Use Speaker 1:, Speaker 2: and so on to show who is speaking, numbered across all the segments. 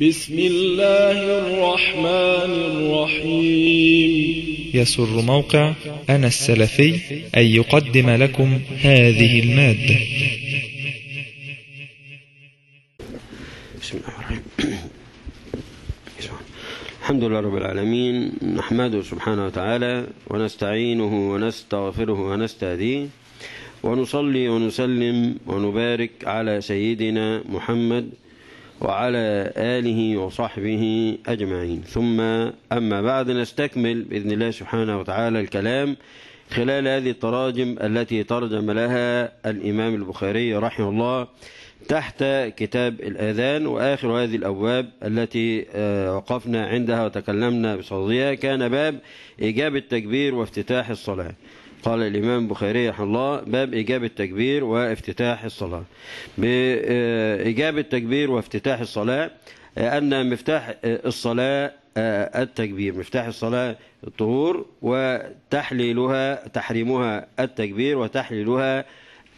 Speaker 1: بسم الله الرحمن الرحيم يسر موقع أنا السلفي أن يقدم لكم هذه المادة بسم الله الرحمن الرحيم الحمد لله رب العالمين نحمده سبحانه وتعالى ونستعينه ونستغفره ونستهديه ونصلي ونسلم ونبارك على سيدنا محمد وعلى آله وصحبه أجمعين ثم أما بعد نستكمل بإذن الله سبحانه وتعالى الكلام خلال هذه التراجم التي ترجم لها الإمام البخاري رحمه الله تحت كتاب الأذان وآخر هذه الأبواب التي آه، وقفنا عندها وتكلمنا بصددها كان باب إيجاب التكبير وافتتاح الصلاة قال الإمام البخاري رحمه الله باب إيجاب التكبير وافتتاح الصلاة بإيجاب آه، التكبير وافتتاح الصلاة آه، أن مفتاح آه، الصلاة التكبير مفتاح الصلاة الطهور وتحليلها تحريمها التكبير وتحليلها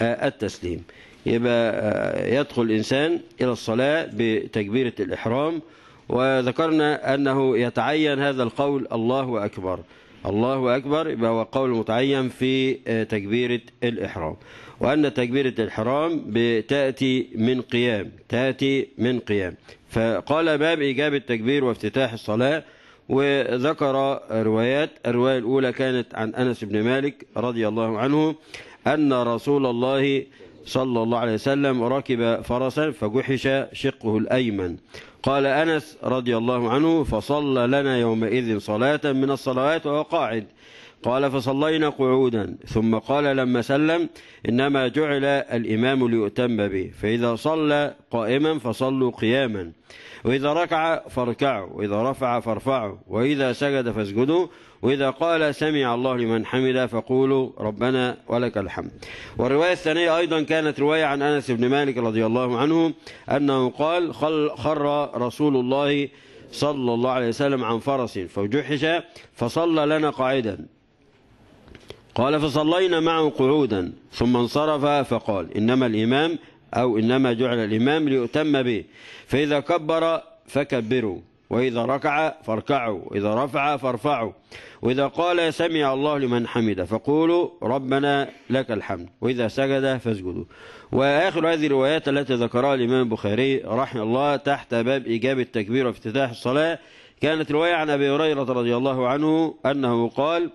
Speaker 1: التسليم يبقى يدخل الإنسان إلى الصلاة بتكبيرة الإحرام وذكرنا أنه يتعين هذا القول الله أكبر الله أكبر يبقى هو قول متعين في آه، تكبيرة الإحرام وأن تكبيرة الإحرام بتأتي من قيام تأتي من قيام فقال باب إيجاب التكبير وافتتاح الصلاة وذكر روايات الرواية الأولى كانت عن أنس بن مالك رضي الله عنه أن رسول الله صلى الله عليه وسلم ركب فرسا فجحش شقه الأيمن قال أنس رضي الله عنه فصلى لنا يومئذ صلاة من الصلوات وهو قاعد قال فصلينا قعودا ثم قال لما سلم إنما جعل الإمام ليؤتم به فإذا صلى قائما فصلوا قياما وإذا ركع فاركعوا وإذا رفع فارفعوا وإذا سجد فاسجدوا وإذا قال سمع الله لمن حمده فقولوا ربنا ولك الحمد والرواية الثانية أيضا كانت رواية عن أنس بن مالك رضي الله عنه أنه قال خر رسول الله صلى الله عليه وسلم عن فرس فجحش فصلى لنا قاعدا قال فصلينا معه قعودا ثم انصرف فقال إنما الإمام أو إنما جعل الإمام ليؤتم به فإذا كبر فكبروا وإذا ركع فاركعوا وإذا رفع فارفعوا وإذا قال سمع الله لمن حمد فقولوا ربنا لك الحمد وإذا سجد فاسجدوا وآخر هذه الروايات التي ذكرها الإمام البخاري رحمه الله تحت باب إيجاب التكبير وافتتاح الصلاة كانت رواية عن أبي هريرة رضي الله عنه أنه قال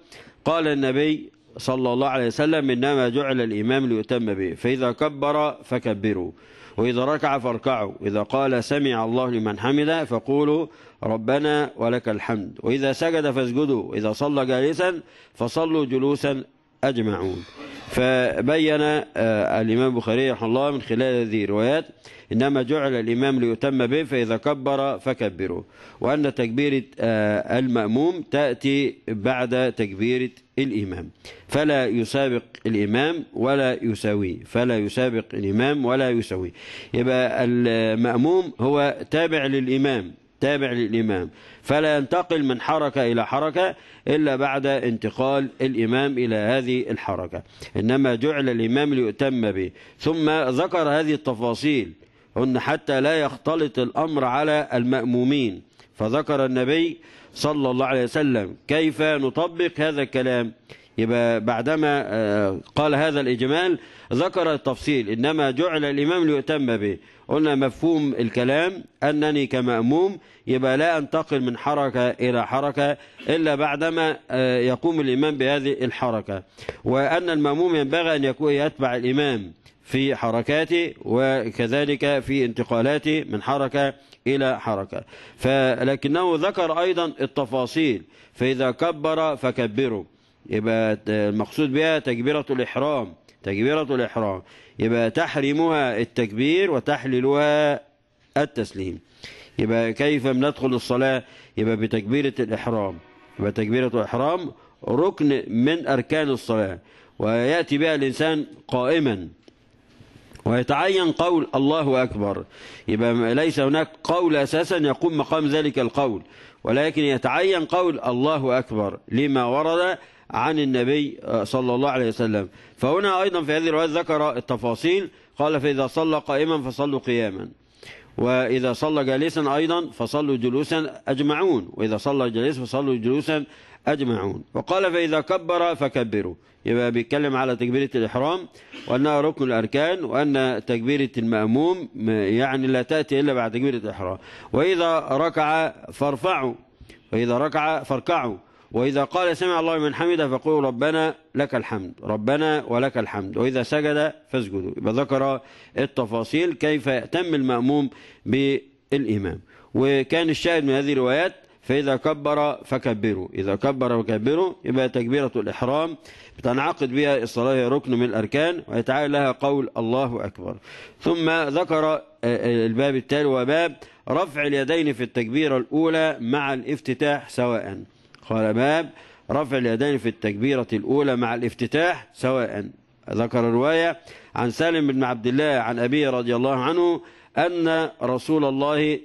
Speaker 1: قال النبي صلى الله عليه وسلم إنما جعل الإمام ليتم به فإذا كبر فكبروا وإذا ركع فاركعوا وإذا قال سمع الله لمن حمده فقولوا ربنا ولك الحمد وإذا سجد فاسجدوا وإذا صلى جالسا فصلوا جلوسا أجمعون فبين آه، الإمام البخاري رحمه الله من خلال هذه الروايات إنما جعل الإمام ليتم به فإذا كبر فكبروا وأن تكبيرة آه، المأموم تأتي بعد تكبيرة الإمام فلا يسابق الإمام ولا يساويه فلا يسابق الإمام ولا يساويه يبقى المأموم هو تابع للإمام تابع للإمام فلا ينتقل من حركة إلى حركة إلا بعد انتقال الإمام إلى هذه الحركة إنما جعل الإمام ليؤتم به ثم ذكر هذه التفاصيل أن حتى لا يختلط الأمر على المأمومين فذكر النبي صلى الله عليه وسلم كيف نطبق هذا الكلام يبقى بعدما آه، قال هذا الإجمال ذكر التفصيل إنما جعل الإمام ليؤتم به قلنا مفهوم الكلام أنني كمأموم يبقى لا أنتقل من حركة إلى حركة إلا بعدما آه، يقوم الإمام بهذه الحركة وأن المأموم ينبغي أن يكون يتبع الإمام في حركاته وكذلك في انتقالاته من حركة إلى حركة فلكنه ذكر أيضا التفاصيل فإذا كبر فكبروا يبقى المقصود بها تكبيرة الإحرام تكبيرة الإحرام يبقى تحريمها التكبير وتحليلها التسليم يبقى كيف ندخل الصلاة يبقى بتكبيرة الإحرام يبقى تكبيرة الإحرام ركن من أركان الصلاة ويأتي بها الإنسان قائما ويتعين قول الله أكبر يبقى ليس هناك قول أساسا يقوم مقام ذلك القول ولكن يتعين قول الله أكبر لما ورد عن النبي آه، صلى الله عليه وسلم فهنا أيضا في هذه الرواية ذكر التفاصيل قال فإذا صلى قائما فصلوا قياما وإذا صلى جالسا أيضا فصلوا جلوسا أجمعون وإذا صلى جالسا فصلوا جلوسا أجمعون وقال فإذا كبر فكبروا يبقى بيتكلم على تكبيرة الإحرام وأنها ركن الأركان وأن تكبيرة المأموم يعني لا تأتي إلا بعد تكبيرة الإحرام وإذا ركع فارفعوا وإذا ركع فاركعوا وإذا قال سمع الله من حمده فقولوا ربنا لك الحمد ربنا ولك الحمد وإذا سجد فاسجدوا يبقى ذكر التفاصيل كيف يأتم المأموم بالإمام وكان الشاهد من هذه الروايات فإذا كبر فكبروا إذا كبر فكبروا يبقى تكبيرة الإحرام بتنعقد بها الصلاة هي ركن من الأركان ويتعالى لها قول الله أكبر ثم ذكر الباب التالي وباب رفع اليدين في التكبيرة الأولى مع الافتتاح سواء قال باب رفع اليدين في التكبيرة الأولى مع الافتتاح سواء ذكر رواية عن سالم بن عبد الله عن أبيه رضي الله عنه أن رسول الله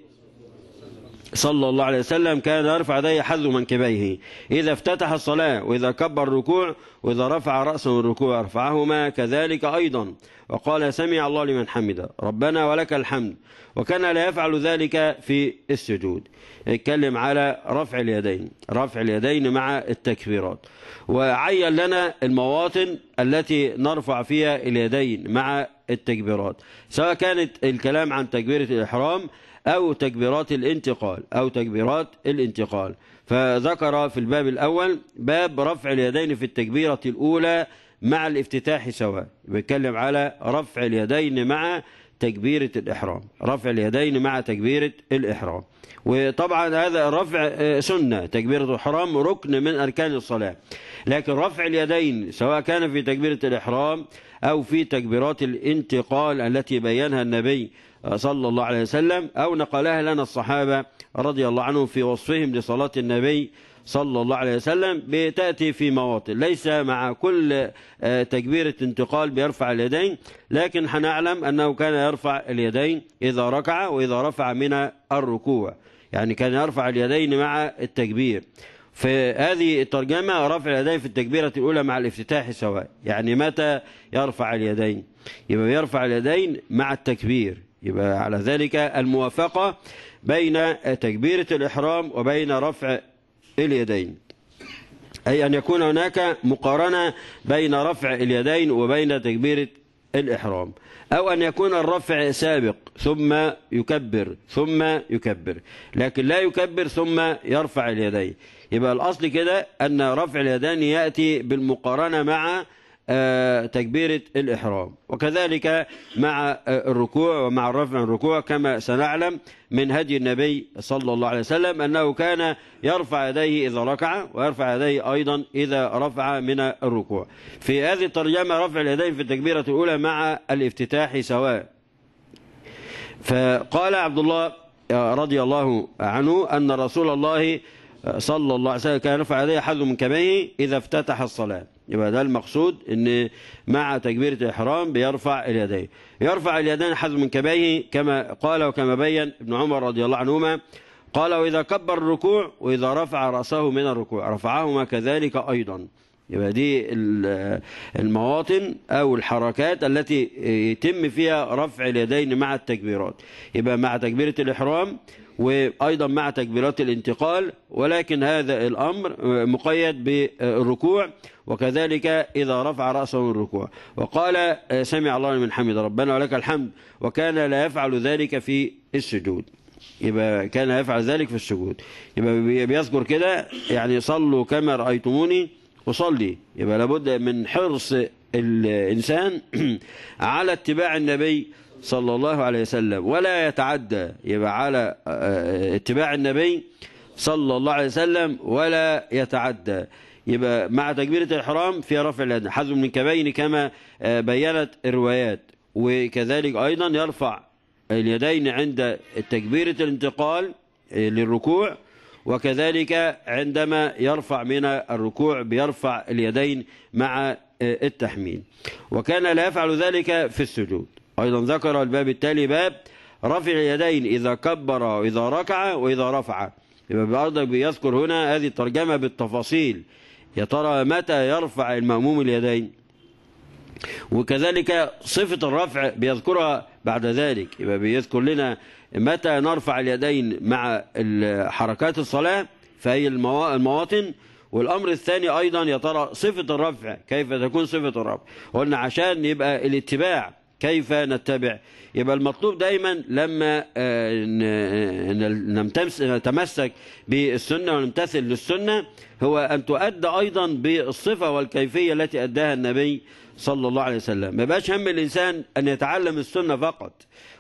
Speaker 1: صلى الله عليه وسلم كان يرفع يديه حذو منكبيه إذا افتتح الصلاة وإذا كبر الركوع وإذا رفع رأسه الركوع رفعهما كذلك أيضا وقال سمع الله لمن حمده ربنا ولك الحمد وكان لا يفعل ذلك في السجود يتكلم على رفع اليدين رفع اليدين مع التكبيرات وعين لنا المواطن التي نرفع فيها اليدين مع التكبيرات سواء كانت الكلام عن تكبيرة الإحرام أو تكبيرات الانتقال أو تكبيرات الانتقال فذكر في الباب الأول باب رفع اليدين في التكبيرة الأولى مع الافتتاح سواء بيتكلم على رفع اليدين مع تكبيرة الإحرام رفع اليدين مع تكبيرة الإحرام وطبعا هذا رفع آه، سنة تكبيرة الإحرام ركن من أركان الصلاة لكن رفع اليدين سواء كان في تكبيرة الإحرام أو في تكبيرات الانتقال التي بينها النبي صلى الله عليه وسلم أو نقلها لنا الصحابة رضي الله عنهم في وصفهم لصلاة النبي صلى الله عليه وسلم بتأتي في مواطن ليس مع كل آه، تكبيرة انتقال بيرفع اليدين لكن حنعلم أنه كان يرفع اليدين إذا ركع وإذا رفع من الركوع يعني كان يرفع اليدين مع التكبير في هذه الترجمة رفع اليدين في التكبيرة الأولى مع الافتتاح سواء يعني متى يرفع اليدين يبقى يرفع اليدين مع التكبير يبقى على ذلك الموافقة بين تكبيرة الإحرام وبين رفع اليدين أي أن يكون هناك مقارنة بين رفع اليدين وبين تكبيرة الإحرام أو أن يكون الرفع سابق ثم يكبر ثم يكبر لكن لا يكبر ثم يرفع اليدين يبقى الأصل كده أن رفع اليدين يأتي بالمقارنة مع آه، تكبيرة الإحرام وكذلك مع آه، الركوع ومع الرفع الركوع كما سنعلم من هدي النبي صلى الله عليه وسلم أنه كان يرفع يديه إذا ركع ويرفع يديه أيضا إذا رفع من الركوع في هذه الترجمة رفع اليدين في التكبيرة الأولى مع الافتتاح سواء فقال عبد الله آه، رضي الله عنه أن رسول الله صلى الله عليه وسلم كان يرفع يديه أحد من كبيه إذا افتتح الصلاة يبقى ده المقصود ان مع تكبيرة الإحرام بيرفع اليدين يرفع اليدين حذف من كبيه كما قال وكما بين ابن عمر رضي الله عنهما قال وإذا كبر الركوع وإذا رفع رأسه من الركوع رفعهما كذلك أيضا يبقى دي المواطن أو الحركات التي يتم فيها رفع اليدين مع التكبيرات يبقى مع تكبيرة الإحرام وأيضا مع تكبيرات الانتقال ولكن هذا الأمر مقيد بالركوع وكذلك إذا رفع رأسه من الركوع وقال آه، سمع الله من حمد ربنا ولك الحمد وكان لا يفعل ذلك في السجود يبقى كان يفعل ذلك في السجود يبقى بيذكر كده يعني صلوا كما رأيتموني اصلي يبقى لابد من حرص الإنسان على اتباع النبي صلى الله عليه وسلم ولا يتعدى يبقى على آه، اتباع النبي صلى الله عليه وسلم ولا يتعدى يبقى مع تكبيرة الاحرام في رفع اليدين حذو من كبين كما آه، بينت الروايات وكذلك أيضا يرفع اليدين عند تكبيرة الانتقال آه، للركوع وكذلك عندما يرفع من الركوع بيرفع اليدين مع التحميل وكان لا يفعل ذلك في السجود أيضا ذكر الباب التالي باب رفع اليدين إذا كبر وإذا ركع وإذا رفع يبقى برضك بيذكر هنا هذه الترجمة بالتفاصيل يا ترى متى يرفع المأموم اليدين وكذلك صفة الرفع بيذكرها بعد ذلك يبقى بيذكر لنا متى نرفع اليدين مع حركات الصلاة فهي المواطن والأمر الثاني أيضا يا ترى صفة الرفع كيف تكون صفة الرفع قلنا عشان يبقى الاتباع كيف نتبع يبقى المطلوب دايما لما آه، آه، نتمسك بالسنة ونمتثل للسنة هو أن تؤدى أيضا بالصفة والكيفية التي أداها النبي صلى الله عليه وسلم ما يبقاش هم الإنسان أن يتعلم السنة فقط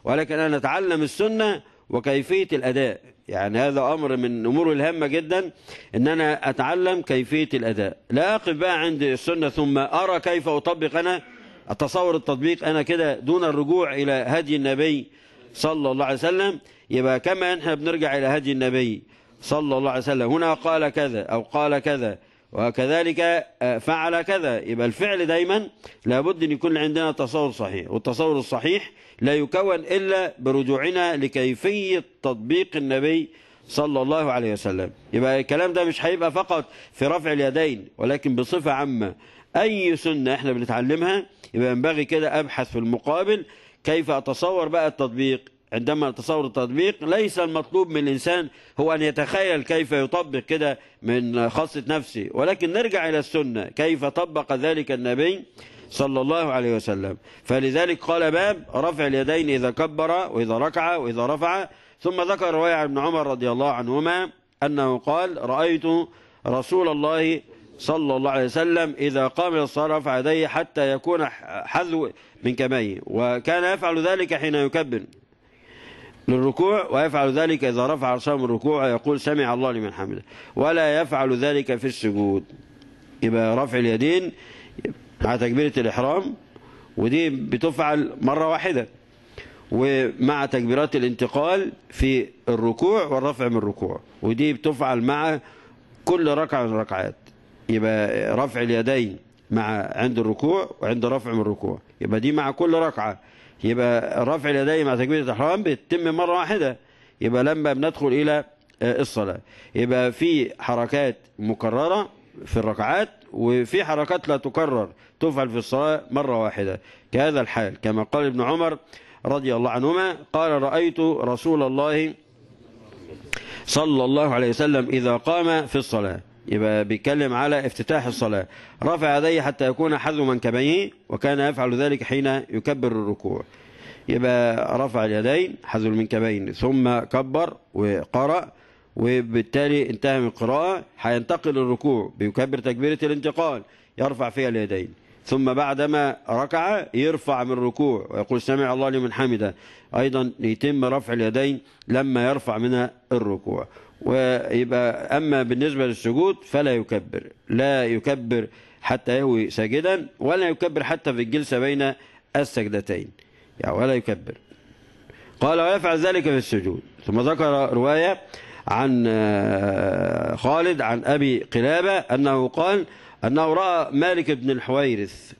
Speaker 1: ولكن أن نتعلم السنة وكيفية الأداء يعني هذا أمر من أمور الهامة جدا أن أنا أتعلم كيفية الأداء لا أقف بقى عند السنة ثم أرى كيف أطبق أنا التصور التطبيق أنا كده دون الرجوع إلى هدي النبي صلى الله عليه وسلم يبقى كما احنا بنرجع إلى هدي النبي صلى الله عليه وسلم هنا قال كذا أو قال كذا وكذلك آه، فعل كذا يبقى الفعل دايما لابد أن يكون عندنا تصور صحيح والتصور الصحيح لا يكون إلا برجوعنا لكيفية تطبيق النبي صلى الله عليه وسلم يبقى الكلام ده مش هيبقى فقط في رفع اليدين ولكن بصفة عامة أي سنة إحنا بنتعلمها يبقى ينبغي كده أبحث في المقابل كيف أتصور بقى التطبيق عندما أتصور التطبيق ليس المطلوب من الإنسان هو أن يتخيل كيف يطبق كده من خاصة نفسه ولكن نرجع إلى السنة كيف طبق ذلك النبي صلى الله عليه وسلم فلذلك قال باب رفع اليدين إذا كبر وإذا ركع وإذا رفع ثم ذكر رواية عن ابن عمر رضي الله عنهما أنه قال رأيت رسول الله صلى الله عليه وسلم إذا قام الصلاة رفع يديه حتى يكون حذو من كميه وكان يفعل ذلك حين يكبر للركوع ويفعل ذلك إذا رفع رأسه من الركوع ويقول سمع الله لمن حمده ولا يفعل ذلك في السجود يبقى رفع اليدين مع تكبيرة الإحرام ودي بتفعل مرة واحدة ومع تكبيرات الانتقال في الركوع والرفع من الركوع ودي بتفعل مع كل ركعة من الركعات يبقى رفع اليدين مع عند الركوع وعند رفع من الركوع يبقى دي مع كل ركعة يبقى رفع اليدين مع تكبيرة الإحرام بتتم مرة واحدة يبقى لما بندخل إلى آه، الصلاة يبقى في حركات مكررة في الركعات وفي حركات لا تكرر تفعل في الصلاة مرة واحدة كهذا الحال كما قال ابن عمر رضي الله عنهما قال رأيت رسول الله صلى الله عليه وسلم إذا قام في الصلاة يبقى بيتكلم على افتتاح الصلاة رفع يديه حتى يكون حذو منكبيه وكان يفعل ذلك حين يكبر الركوع يبقى رفع اليدين حذو المنكبين ثم كبر وقرأ وبالتالي انتهى من القراءة هينتقل الركوع بيكبر تكبيرة الانتقال يرفع فيها اليدين ثم بعدما ركع يرفع من الركوع ويقول سمع الله لمن حمده أيضا يتم رفع اليدين لما يرفع من الركوع ويبقى أما بالنسبة للسجود فلا يكبر لا يكبر حتى يهوي ساجدا ولا يكبر حتى في الجلسة بين السجدتين يعني ولا يكبر قال ويفعل ذلك في السجود ثم ذكر رواية عن آه، خالد عن أبي قلابة أنه قال أنه رأى مالك بن الحويرث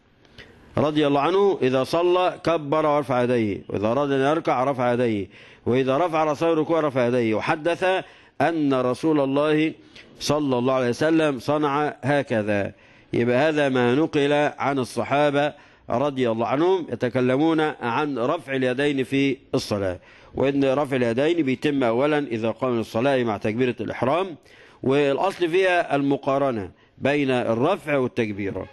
Speaker 1: رضي الله عنه إذا صلى كبر ورفع يديه وإذا أراد أن يركع رفع يديه وإذا رفع رأسه ركوع رفع يديه وحدث أن رسول الله صلى الله عليه وسلم صنع هكذا يبقى هذا ما نقل عن الصحابة رضي الله عنهم يتكلمون عن رفع اليدين في الصلاة وإن رفع اليدين بيتم أولا إذا قام الصلاة مع تكبيرة الإحرام والأصل فيها المقارنة بين الرفع والتكبيرة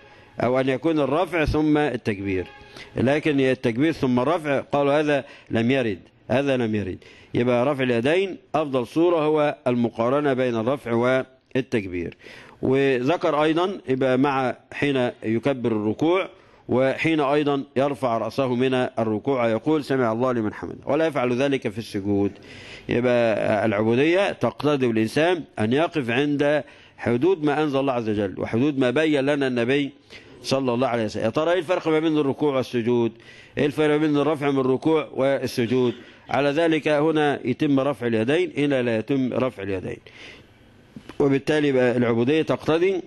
Speaker 1: أو أن يكون الرفع ثم التكبير لكن التكبير ثم الرفع قالوا هذا لم يرد هذا لم يرد يبقى رفع اليدين أفضل صورة هو المقارنة بين الرفع والتكبير وذكر أيضا يبقى مع حين يكبر الركوع وحين أيضا يرفع رأسه من الركوع يقول سمع الله لمن حمده ولا يفعل ذلك في السجود يبقى العبودية تقتضي الإنسان أن يقف عند حدود ما أنزل الله عز وجل وحدود ما بين لنا النبي صلى الله عليه وسلم يا ترى ايه الفرق ما بين الركوع والسجود ايه الفرق ما بين الرفع من الركوع والسجود على ذلك هنا يتم رفع اليدين هنا لا يتم رفع اليدين وبالتالي العبودية تقتضي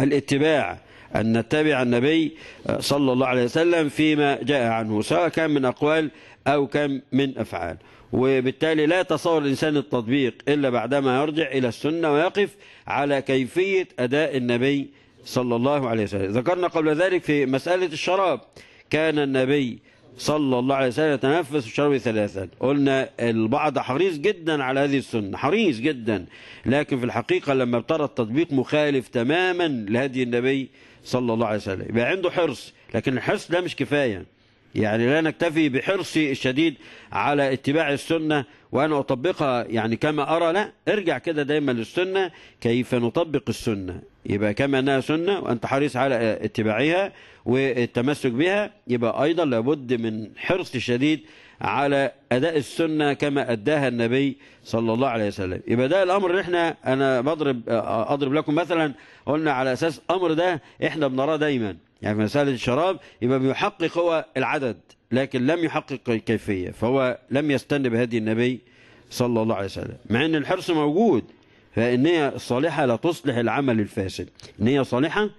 Speaker 1: الاتباع أن نتبع النبي صلى الله عليه وسلم فيما جاء عنه سواء كان من أقوال أو كان من أفعال وبالتالي لا يتصور الإنسان التطبيق إلا بعدما يرجع إلى السنة ويقف على كيفية أداء النبي صلى الله عليه وسلم ذكرنا قبل ذلك في مسألة الشراب كان النبي صلى الله عليه وسلم يتنفس الشراب ثلاثا قلنا البعض حريص جدا على هذه السنة حريص جدا لكن في الحقيقة لما ابترى التطبيق مخالف تماما لهدي النبي صلى الله عليه وسلم يبقى عنده حرص لكن الحرص ده مش كفاية يعني لا نكتفي بحرصي الشديد على اتباع السنة وأنا أطبقها يعني كما أرى لا ارجع كده دايما للسنة كيف نطبق السنة يبقى كما أنها سنة وأنت حريص على اتباعها والتمسك بها يبقى أيضا لابد من حرص شديد على أداء السنة كما أداها النبي صلى الله عليه وسلم يبقى ده الأمر اللي احنا أنا بضرب أضرب لكم مثلا قلنا على أساس أمر ده احنا بنراه دايما يعني في مسألة الشراب يبقى بيحقق هو العدد لكن لم يحقق الكيفية فهو لم يستن بهدي النبي صلى الله عليه وسلم مع أن الحرص موجود فالنية الصالحة لا تصلح العمل الفاسد نية صالحة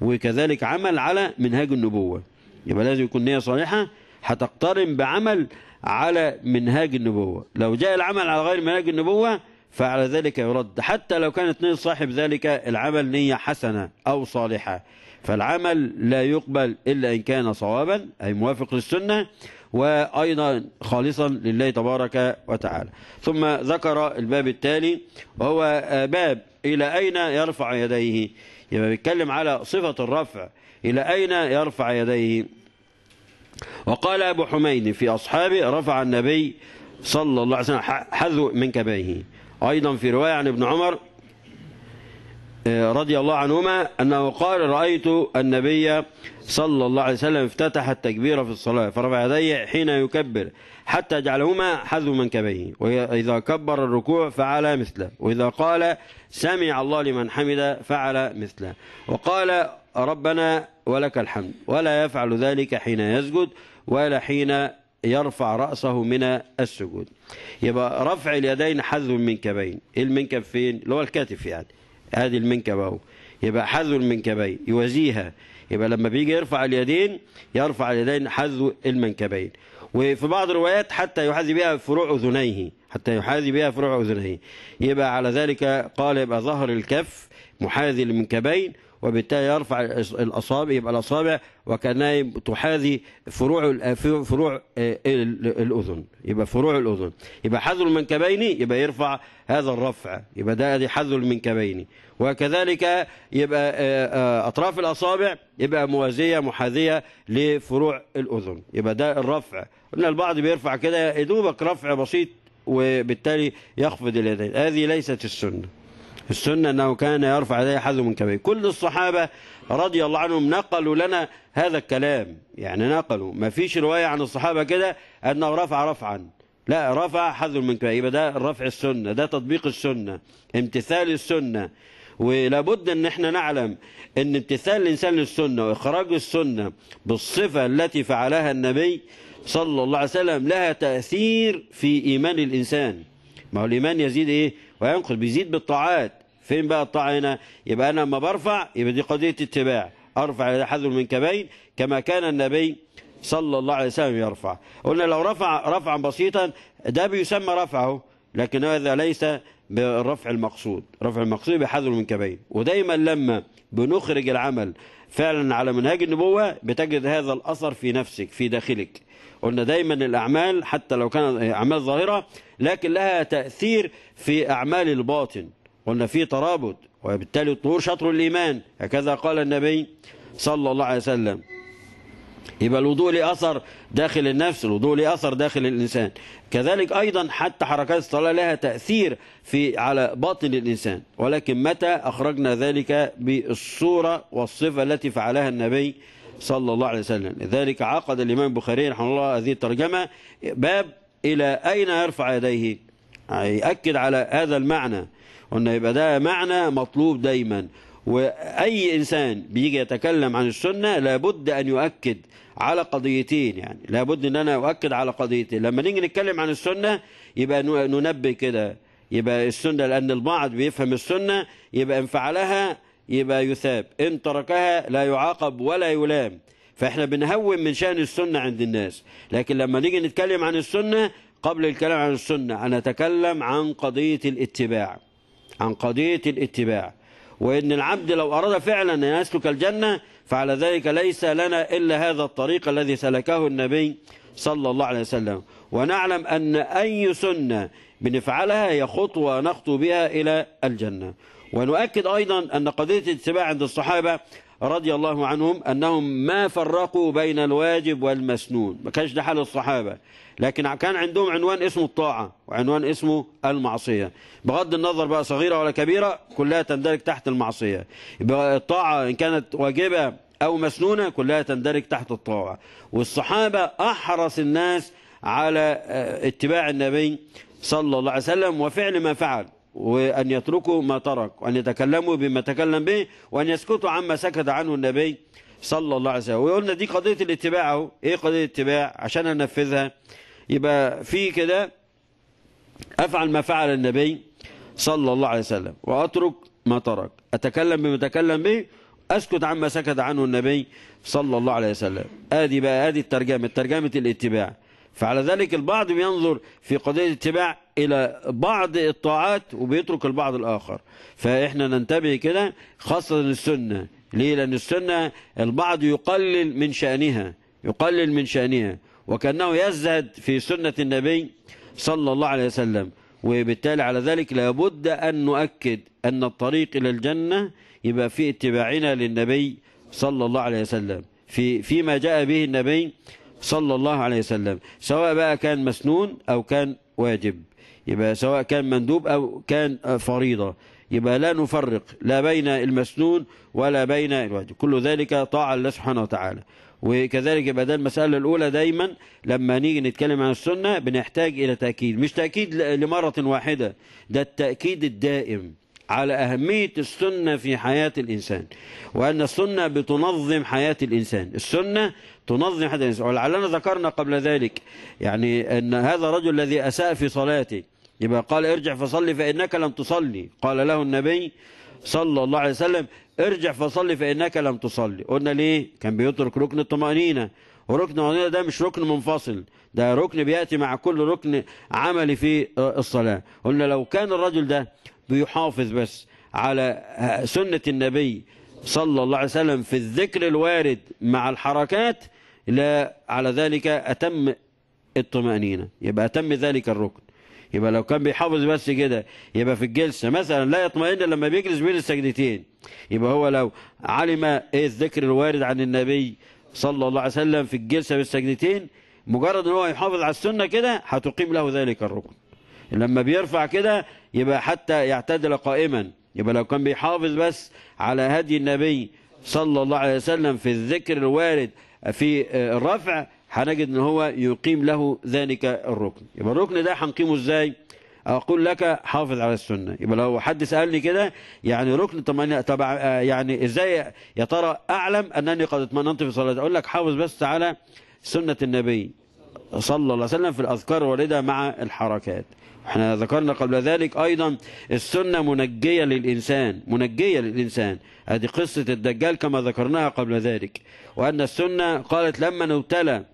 Speaker 1: وكذلك عمل على منهاج النبوة يبقى لازم يكون نية صالحة هتقترن بعمل على منهاج النبوة لو جاء العمل على غير منهاج النبوة فعلى ذلك يرد حتى لو كانت نية صاحب ذلك العمل نية حسنة أو صالحة فالعمل لا يقبل إلا إن كان صوابا أي موافق للسنة وأيضا خالصا لله تبارك وتعالى ثم ذكر الباب التالي وهو باب إلى أين يرفع يديه يبقى بيتكلم على صفة الرفع إلى أين يرفع يديه وقال أبو حميد في أصحابه رفع النبي صلى الله عليه وسلم حذو من كبيه أيضا في رواية عن ابن عمر رضي الله عنهما أنه قال رأيت النبي صلى الله عليه وسلم افتتح التكبير في الصلاة فرفع يديه حين يكبر حتى جعلهما حذو منكبيه وإذا كبر الركوع فعل مثله وإذا قال سمع الله لمن حمد فعل مثله وقال ربنا ولك الحمد ولا يفعل ذلك حين يسجد ولا حين يرفع رأسه من السجود يبقى رفع اليدين حذو المنكبين المنكب إيه فين اللي هو الكتف يعني ادي المنكب اهو يبقى حذو المنكبين يوازيها يبقى لما بيجي يرفع اليدين يرفع اليدين حذو المنكبين وفي بعض الروايات حتى يحاذي بها فروع اذنيه حتى يحاذي بها فروع اذنيه يبقى على ذلك قال يبقى ظهر الكف محاذي المنكبين وبالتالي يرفع الاصابع يبقى الاصابع وكانها تحاذي فروع فروع آه، الاذن يبقى فروع الاذن يبقى حذو المنكبين يبقى يرفع هذا الرفع يبقى ده ادي حذو المنكبين وكذلك يبقى آه، آه، اطراف الاصابع يبقى موازيه محاذيه لفروع الاذن يبقى ده الرفع قلنا البعض بيرفع كده يدوبك رفع بسيط وبالتالي يخفض اليدين هذه ليست السنه السنة أنه كان يرفع يديه حذو من كبير كل الصحابة رضي الله عنهم نقلوا لنا هذا الكلام يعني نقلوا ما فيش رواية عن الصحابة كده أنه رفع رفعا لا رفع حذو من كبير يبقى ده رفع السنة ده تطبيق السنة امتثال السنة ولابد ان احنا نعلم ان امتثال الانسان للسنه واخراج السنه بالصفه التي فعلها النبي صلى الله عليه وسلم لها تاثير في ايمان الانسان ما هو الايمان يزيد ايه وينقص بيزيد بالطاعات فين بقى الطاعة هنا يبقى أنا لما برفع يبقى دي قضية اتباع أرفع إلى من المنكبين كما كان النبي صلى الله عليه وسلم يرفع قلنا لو رفع رفعا بسيطا ده بيسمى رفعه لكن هذا ليس بالرفع المقصود رفع المقصود من المنكبين ودايما لما بنخرج العمل فعلا على منهاج النبوة بتجد هذا الأثر في نفسك في داخلك قلنا دايما الأعمال حتى لو كانت أعمال ظاهرة لكن لها تأثير في أعمال الباطن قلنا في ترابط وبالتالي الطهور شطر الإيمان هكذا قال النبي صلى الله عليه وسلم يبقى الوضوء له أثر داخل النفس الوضوء له أثر داخل الإنسان كذلك أيضا حتى حركات الصلاة لها تأثير في على باطن الإنسان ولكن متى أخرجنا ذلك بالصورة والصفة التي فعلها النبي صلى الله عليه وسلم لذلك عقد الإمام البخاري رحمه الله هذه الترجمة باب إلى أين يرفع يديه يأكد على هذا المعنى قلنا يبقى ده معنى مطلوب دايما وأي إنسان بيجي يتكلم عن السنة لابد أن يؤكد على قضيتين يعني لابد أن أنا أؤكد على قضيتين لما نيجي نتكلم عن السنة يبقى ننبه كده يبقى السنة لأن البعض بيفهم السنة يبقى إن فعلها يبقى يثاب إن تركها لا يعاقب ولا يلام فإحنا بنهون من شأن السنة عند الناس لكن لما نيجي نتكلم عن السنة قبل الكلام عن السنة أنا أتكلم عن قضية الاتباع عن قضية الاتباع وإن العبد لو أراد فعلا أن يسلك الجنة فعلى ذلك ليس لنا إلا هذا الطريق الذي سلكه النبي صلى الله عليه وسلم ونعلم أن أي سنة بنفعلها هي خطوة نخطو بها إلى الجنة ونؤكد أيضا أن قضية الاتباع عند الصحابة رضي الله عنهم أنهم ما فرقوا بين الواجب والمسنون ما كانش ده حال الصحابة لكن كان عندهم عنوان اسمه الطاعة وعنوان اسمه المعصية بغض النظر بقى صغيرة ولا كبيرة كلها تندرج تحت المعصية الطاعة إن كانت واجبة أو مسنونة كلها تندرج تحت الطاعة والصحابة أحرص الناس على اتباع النبي صلى الله عليه وسلم وفعل ما فعل وأن يتركوا ما ترك وأن يتكلموا بما تكلم به وأن يسكتوا عما سكت عنه النبي صلى الله عليه وسلم وقلنا دي قضية الاتباع اهو ايه قضية الاتباع عشان انفذها يبقى في كده افعل ما فعل النبي صلى الله عليه وسلم واترك ما ترك اتكلم بما تكلم به اسكت عما سكت عنه النبي صلى الله عليه وسلم ادي بقى ادي الترجمة ترجمة الاتباع فعلى ذلك البعض بينظر في قضية الاتباع إلى بعض الطاعات وبيترك البعض الآخر فإحنا ننتبه كده خاصة السنة ليه لأن السنة البعض يقلل من شأنها يقلل من شأنها وكأنه يزهد في سنة النبي صلى الله عليه وسلم وبالتالي على ذلك لابد أن نؤكد أن الطريق إلى الجنة يبقى في اتباعنا للنبي صلى الله عليه وسلم في فيما جاء به النبي صلى الله عليه وسلم سواء بقى كان مسنون أو كان واجب يبقى سواء كان مندوب أو كان فريضة يبقى لا نفرق لا بين المسنون ولا بين الواجب كل ذلك طاعة لله سبحانه وتعالى وكذلك يبقى ده المسألة الأولى دايما لما نيجي نتكلم عن السنة بنحتاج إلى تأكيد مش تأكيد لمرة واحدة ده التأكيد الدائم على أهمية السنة في حياة الإنسان وأن السنة بتنظم حياة الإنسان السنة تنظم حياة الإنسان ولعلنا ذكرنا قبل ذلك يعني أن هذا الرجل الذي أساء في صلاته يبقى قال ارجع فصلي فإنك لم تصلي قال له النبي صلى الله عليه وسلم ارجع فصلي فإنك لم تصلي قلنا ليه كان بيترك ركن الطمأنينة وركن الطمأنينة ده مش ركن منفصل ده ركن بيأتي مع كل ركن عملي في الصلاة قلنا لو كان الرجل ده بيحافظ بس على سنة النبي صلى الله عليه وسلم في الذكر الوارد مع الحركات لا على ذلك أتم الطمأنينة يبقى أتم ذلك الركن يبقى لو كان بيحافظ بس كده يبقى في الجلسة مثلا لا يطمئن لما بيجلس بين السجدتين يبقى هو لو علم ايه الذكر الوارد عن النبي صلى الله عليه وسلم في الجلسة بالسجدتين مجرد ان هو يحافظ على السنة كده هتقيم له ذلك الركن لما بيرفع كده يبقى حتى يعتدل قائما يبقى لو كان بيحافظ بس على هدي النبي صلى الله عليه وسلم في الذكر الوارد في آه، الرفع هنجد ان هو يقيم له ذلك الركن يبقى الركن ده هنقيمه ازاي اقول لك حافظ على السنه يبقى لو حد سالني كده يعني ركن طب آه، يعني ازاي يا ترى اعلم انني قد اطمئننت في صلاتي اقول لك حافظ بس على سنه النبي صلى الله عليه وسلم في الأذكار الواردة مع الحركات احنا ذكرنا قبل ذلك أيضا السنة منجية للإنسان منجية للإنسان هذه قصة الدجال كما ذكرناها قبل ذلك وأن السنة قالت لما نبتلى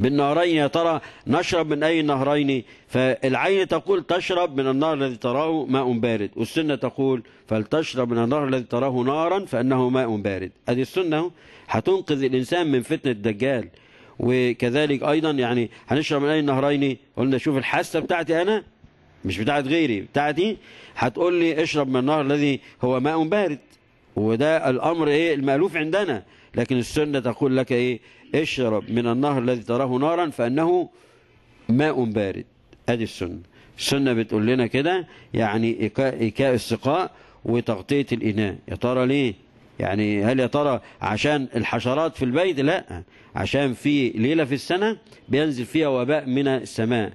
Speaker 1: بالنهرين يا ترى نشرب من أي نهرين فالعين تقول تشرب من النهر الذي تراه ماء بارد والسنة تقول فلتشرب من النهر الذي تراه نارا فأنه ماء بارد هذه السنة هتنقذ الإنسان من فتنة الدجال وكذلك أيضا يعني هنشرب من أي النهرين قلنا شوف الحاسة بتاعتي أنا مش بتاعت غيري بتاعتي هتقول لي اشرب من النهر الذي هو ماء بارد وده الأمر إيه المألوف عندنا لكن السنة تقول لك إيه اشرب من النهر الذي تراه نارا فأنه ماء بارد أدي السنة السنة بتقول لنا كده يعني إيكاء السقاء وتغطية الإناء يا ترى ليه يعني هل يا ترى عشان الحشرات في البيت لا عشان في ليلة في السنة بينزل فيها وباء من السماء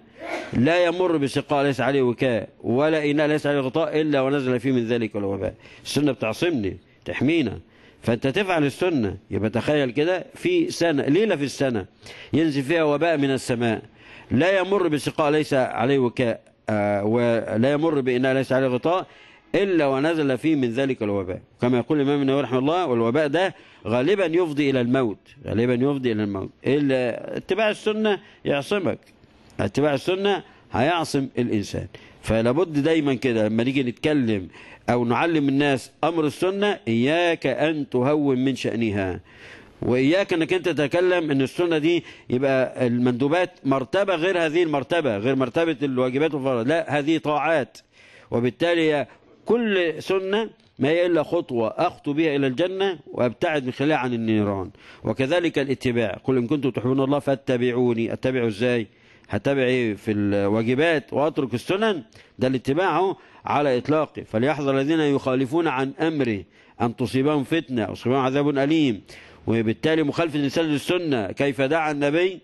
Speaker 1: لا يمر بسقاء ليس عليه وكاء ولا إناء ليس عليه غطاء إلا ونزل فيه من ذلك الوباء السنة بتعصمني تحمينا فأنت تفعل السنة يبقى تخيل كده في سنة ليلة في السنة ينزل فيها وباء من السماء لا يمر بسقاء ليس عليه وكاء آه، ولا يمر بإناء ليس عليه غطاء إلا ونزل فيه من ذلك الوباء كما يقول الإمام النووي رحمه الله والوباء ده غالبا يفضي إلى الموت غالبا يفضي إلى الموت إلا اتباع السنة يعصمك اتباع السنة هيعصم الإنسان فلابد دايما كده لما نيجي نتكلم أو نعلم الناس أمر السنة إياك أن تهون من شأنها واياك انك انت تتكلم ان السنه دي يبقى المندوبات مرتبه غير هذه المرتبه غير مرتبه الواجبات والفرائض لا هذه طاعات وبالتالي كل سنة ما هي إلا خطوة أخطو بها إلى الجنة وأبتعد من خلالها عن النيران وكذلك الاتباع قل إن كنتم تحبون الله فاتبعوني أتبعوا إزاي هتبع إيه في الواجبات وأترك السنن ده الاتباع اهو على إطلاقه فليحذر الذين يخالفون عن أمره أن تصيبهم فتنة أو يصيبهم عذاب أليم وبالتالي مخالفة الإنسان للسنة كيف دعا النبي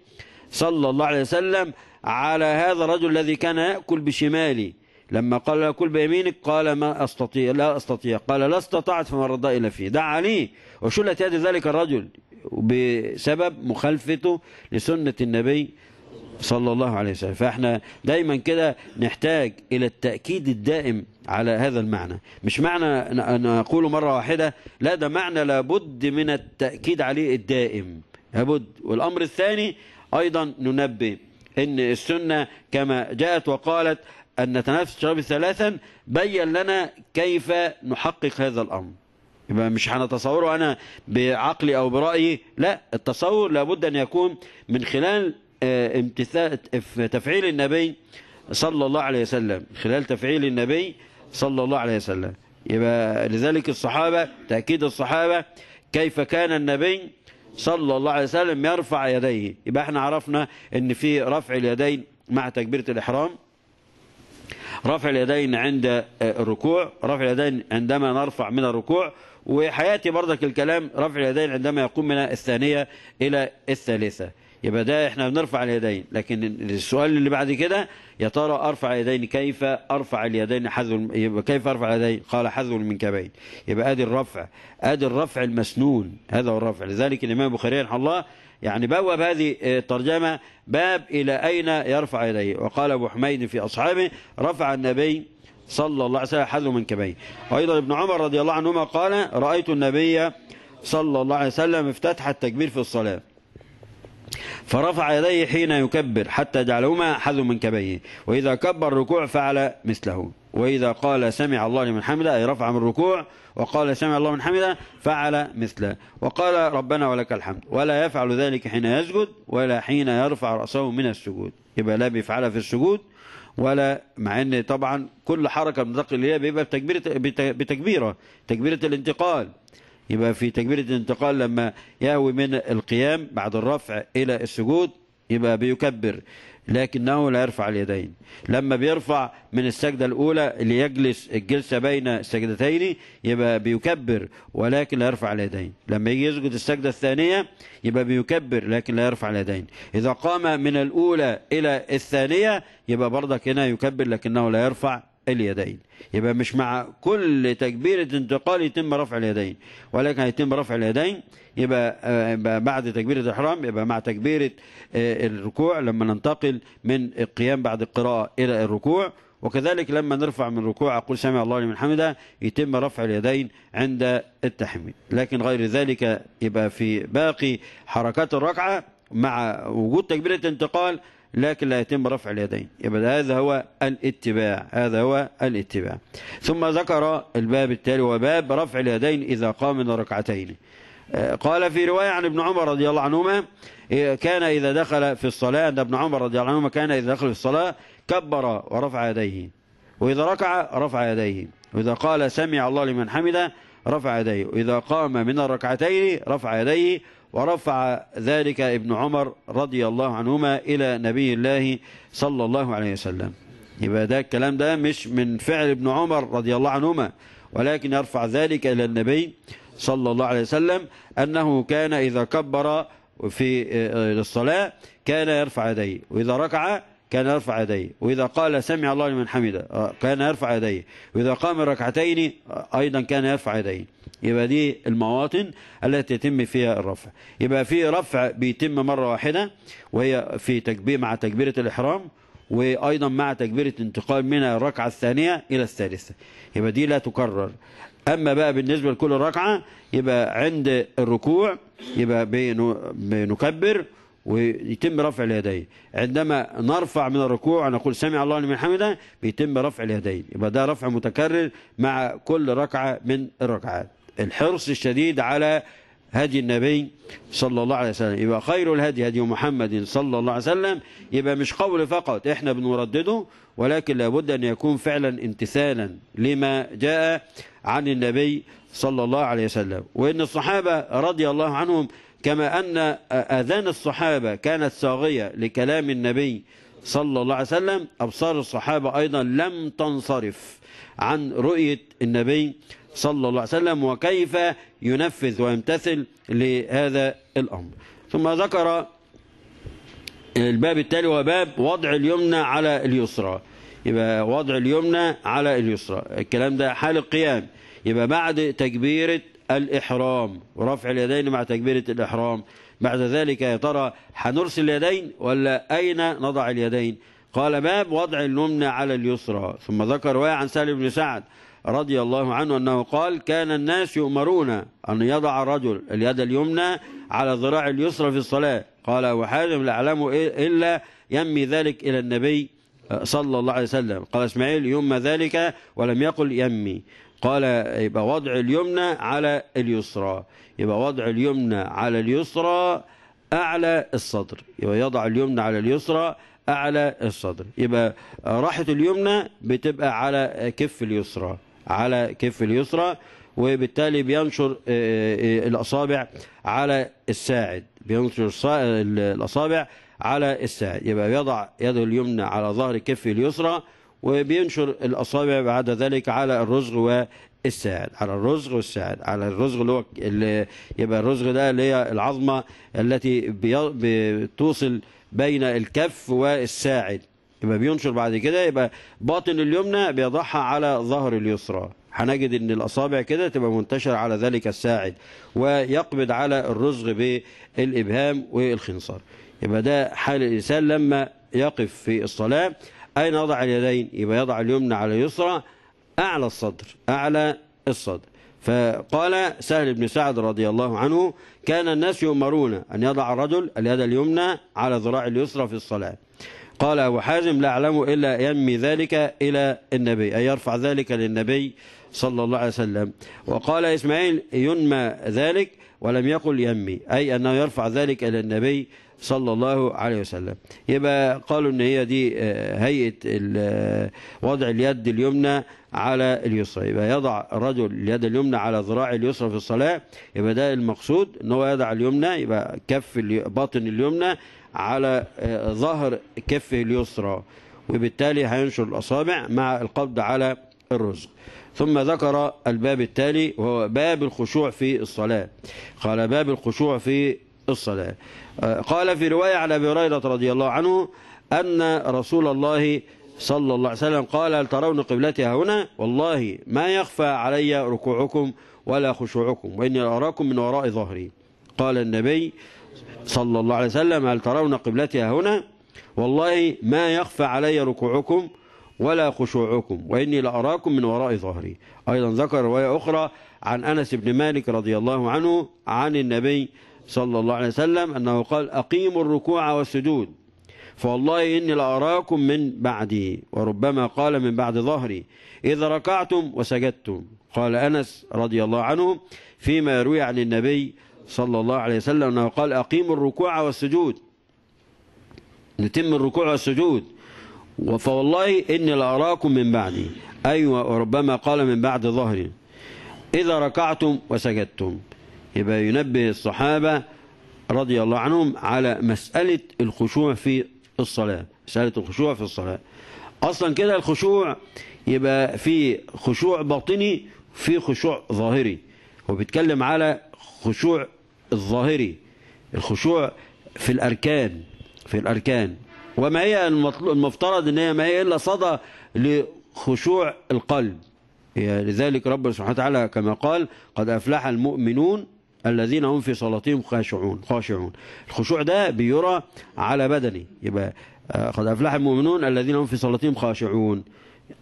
Speaker 1: صلى الله عليه وسلم على هذا الرجل الذي كان يأكل بشماله لما قال له كل بيمينك قال ما أستطيع لا أستطيع قال لا استطعت فما رد إلا فيه دعني وشلت يد ذلك الرجل بسبب مخالفته لسنة النبي صلى الله عليه وسلم فاحنا دايما كده نحتاج الى التأكيد الدائم على هذا المعنى مش معنى أن أقوله مرة واحدة لا ده معنى لابد من التأكيد عليه الدائم لابد والأمر الثاني أيضا ننبه أن السنة كما جاءت وقالت أن نتنافس الشباب ثلاثا بين لنا كيف نحقق هذا الأمر يبقى مش هنتصوره أنا بعقلي أو برأيي لا التصور لابد أن يكون من خلال آه، امتثال تفعيل النبي صلى الله عليه وسلم خلال تفعيل النبي صلى الله عليه وسلم يبقى لذلك الصحابة تأكيد الصحابة كيف كان النبي صلى الله عليه وسلم يرفع يديه يبقى احنا عرفنا ان في رفع اليدين مع تكبيرة الإحرام رفع اليدين عند آه، الركوع رفع اليدين عندما نرفع من الركوع وحياتي برضك الكلام رفع اليدين عندما يقوم من الثانية إلى الثالثة يبقى ده احنا بنرفع اليدين لكن السؤال اللي بعد كده يا ترى ارفع اليدين كيف ارفع اليدين حذو يبقى كيف ارفع اليدين قال حذو المنكبين يبقى ادي الرفع ادي الرفع المسنون هذا هو الرفع لذلك الامام البخاري رحمه الله يعني بواب هذه الترجمة آه، باب إلى أين يرفع إليه وقال أبو حميد في أصحابه رفع النبي صلى الله عليه وسلم حذو منكبيه وأيضا ابن عمر رضي الله عنهما قال رأيت النبي صلى الله عليه وسلم افتتح التكبير في الصلاة فرفع يديه حين يكبر حتى جعلهما حذو منكبيه وإذا كبر الركوع فعل مثله وإذا قال سمع الله لمن حمده أي رفع من الركوع وقال سمع الله من حمده فعل مثله وقال ربنا ولك الحمد ولا يفعل ذلك حين يسجد ولا حين يرفع رأسه من السجود يبقى لا بيفعلها في السجود ولا مع ان طبعا كل حركه بنطق اللي هي بيبقى بتكبيره بتكبيره تكبيره الانتقال يبقى في تكبيره الانتقال لما يهوي من القيام بعد الرفع الى السجود يبقى بيكبر لكنه لا يرفع اليدين لما بيرفع من السجدة الأولى اللي يجلس الجلسة بين السجدتين يبقى بيكبر ولكن لا يرفع اليدين لما يجي يسجد السجدة الثانية يبقى بيكبر لكن لا يرفع اليدين إذا قام من الأولى إلى الثانية يبقى برضك هنا يكبر لكنه لا يرفع اليدين يبقى مش مع كل تكبيرة انتقال يتم رفع اليدين ولكن هيتم رفع اليدين يبقى, آه، يبقى بعد تكبيرة الإحرام يبقى مع تكبيرة آه، الركوع لما ننتقل من القيام بعد القراءة إلى الركوع وكذلك لما نرفع من الركوع أقول سمع الله لمن حمده يتم رفع اليدين عند التحميد لكن غير ذلك يبقى في باقي حركات الركعة مع وجود تكبيرة انتقال لكن لا يتم رفع اليدين يبقى هذا هو الاتباع هذا هو الاتباع ثم ذكر الباب التالي وباب رفع اليدين إذا قام من ركعتين آه، قال في رواية عن ابن عمر رضي الله عنهما إيه، كان إذا دخل في الصلاة أن ابن عمر رضي الله عنهما كان إذا دخل في الصلاة كبر ورفع يديه وإذا ركع رفع يديه وإذا قال سمع الله لمن حمده رفع يديه وإذا قام من الركعتين رفع يديه ورفع ذلك ابن عمر رضي الله عنهما إلى نبي الله صلى الله عليه وسلم يبقى ده الكلام ده مش من فعل ابن عمر رضي الله عنهما ولكن يرفع ذلك إلى النبي صلى الله عليه وسلم أنه كان إذا كبر في الصلاة آه، آه، كان يرفع يديه وإذا ركع كان يرفع يديه وإذا قال سمع الله لمن حمده آه، كان يرفع يديه وإذا قام ركعتين آه، أيضا كان يرفع يديه يبقى دي المواطن التي يتم فيها الرفع يبقى في رفع بيتم مرة واحدة وهي في تكبير مع تكبيرة الإحرام وأيضا مع تكبيرة انتقال من الركعة الثانية إلى الثالثة يبقى دي لا تكرر أما بقى بالنسبة لكل ركعة يبقى عند الركوع يبقى بنكبر ويتم رفع اليدين عندما نرفع من الركوع نقول سمع الله لمن حمده بيتم رفع اليدين يبقى ده رفع متكرر مع كل ركعة من الركعات الحرص الشديد على هدي النبي صلى الله عليه وسلم يبقى خير الهدي هدي محمد صلى الله عليه وسلم يبقى مش قول فقط احنا بنردده ولكن لابد ان يكون فعلا امتثالا لما جاء عن النبي صلى الله عليه وسلم وان الصحابه رضي الله عنهم كما أن أذان الصحابة كانت صاغية لكلام النبي صلى الله عليه وسلم أبصار الصحابة أيضا لم تنصرف عن رؤية النبي صلى الله عليه وسلم وكيف ينفذ ويمتثل لهذا الأمر ثم ذكر الباب التالي هو باب وضع اليمنى على اليسرى يبقى وضع اليمنى على اليسرى الكلام ده حال القيام يبقى بعد تكبيرة الإحرام ورفع اليدين مع تكبيرة الإحرام بعد ذلك يا ترى هنرسل اليدين ولا أين نضع اليدين قال باب وضع اليمنى على اليسرى ثم ذكر رواية عن سالم بن سعد رضي الله عنه أنه قال كان الناس يؤمرون أن يضع الرجل اليد اليمنى على ذراع اليسرى في الصلاة قال أبو حازم لا أعلمه إلا ينمي ذلك إلى النبي آه، صلى الله عليه وسلم قال اسماعيل يم ذلك ولم يقل يمي قال يبقى وضع اليمنى على اليسرى يبقى وضع اليمنى على اليسرى أعلى الصدر يبقى يضع اليمنى على اليسرى أعلى الصدر يبقى راحة اليمنى بتبقى على كف اليسرى على كف اليسرى وبالتالي بينشر آه، آه، الأصابع على الساعد بينشر الأصابع على الساعد يبقى يضع يده اليمنى على ظهر كف اليسرى وبينشر الأصابع بعد ذلك على الرزغ و الساعد على الرزغ والساعد على الرزغ اللي هو اللي يبقى الرزغ ده اللي هي العظمه التي بتوصل بين الكف والساعد يبقى بينشر بعد كده يبقى باطن اليمنى بيضعها على ظهر اليسرى هنجد ان الاصابع كده تبقى منتشره على ذلك الساعد ويقبض على الرزغ بالابهام والخنصر يبقى ده حال الانسان لما يقف في الصلاه أين أضع اليدين يبقى يضع اليمنى على اليسرى أعلى الصدر أعلى الصدر فقال سهل بن سعد رضي الله عنه كان الناس يؤمرون أن يضع الرجل اليد اليمنى على ذراع اليسرى في الصلاة قال أبو حازم لا أعلم إلا ينمي ذلك إلى النبي أي يرفع ذلك للنبي صلى الله عليه وسلم وقال إسماعيل ينمى ذلك ولم يقل ينمي أي أنه يرفع ذلك إلى النبي صلى الله عليه وسلم يبقى قالوا ان هي دي آه، هيئه آه، وضع اليد اليمنى على اليسرى يبقى يضع الرجل اليد اليمنى على ذراع اليسرى في الصلاه يبقى ده المقصود ان هو يضع اليمنى يبقى كف باطن اليمنى على آه، ظهر كفه اليسرى وبالتالي هينشر الاصابع مع القبض على الرزق ثم ذكر الباب التالي وهو باب الخشوع في الصلاة قال باب الخشوع في الصلاة آه، قال في رواية عن أبي هريرة رضي الله عنه أن رسول الله صلى الله عليه وسلم قال هل ترون قبلتي هنا والله ما يخفى علي ركوعكم ولا خشوعكم وإني أراكم من وراء ظهري قال النبي صلى الله عليه وسلم هل ترون قبلتي هنا والله ما يخفى علي ركوعكم ولا خشوعكم وإني لأراكم من وراء ظهري أيضا ذكر رواية أخرى عن أنس بن مالك رضي الله عنه عن النبي صلى الله عليه وسلم أنه قال أقيموا الركوع والسجود فوالله إني لأراكم من بعدي وربما قال من بعد ظهري إذا ركعتم وسجدتم قال أنس رضي الله عنه فيما يروي عن النبي صلى الله عليه وسلم أنه قال أقيموا الركوع والسجود نتم الركوع والسجود فوالله إني لأراكم من بعدي أيوة وربما قال من بعد ظهري إذا ركعتم وسجدتم يبقى ينبه الصحابة رضي الله عنهم على مسألة الخشوع في الصلاة مسألة الخشوع في الصلاة أصلا كده الخشوع يبقى في خشوع باطني في خشوع ظاهري هو بيتكلم على خشوع الظاهري الخشوع في الأركان في الأركان وما هي المفترض ان هي ما هي الا صدى لخشوع القلب لذلك رب سبحانه وتعالى كما قال قد افلح المؤمنون الذين هم في صلاتهم خاشعون خاشعون الخشوع ده بيرى على بدني يبقى آه، قد أفلح المؤمنون الذين هم في صلاتهم خاشعون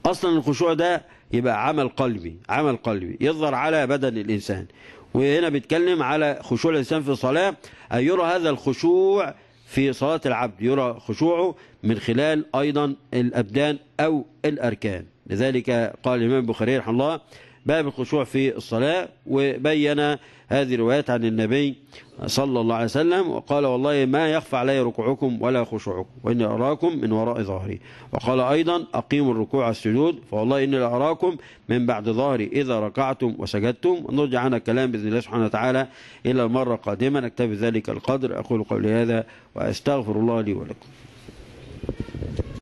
Speaker 1: أصلا الخشوع ده يبقى عمل قلبي عمل قلبي يظهر على بدن الإنسان وهنا بيتكلم على خشوع الإنسان في الصلاة أن يرى هذا الخشوع في صلاة العبد يرى خشوعه من خلال أيضا الأبدان أو الأركان لذلك قال الإمام البخاري رحمه الله باب الخشوع في الصلاة وبين هذه روايات عن النبي صلى الله عليه وسلم وقال والله ما يخفى علي ركوعكم ولا خشوعكم وإني أراكم من وراء ظهري وقال أيضا أقيموا الركوع والسجود فوالله إني لأراكم من بعد ظهري إذا ركعتم وسجدتم نرجع عن الكلام بإذن الله سبحانه وتعالى إلى المرة القادمة نكتفي ذلك القدر أقول قولي هذا وأستغفر الله لي ولكم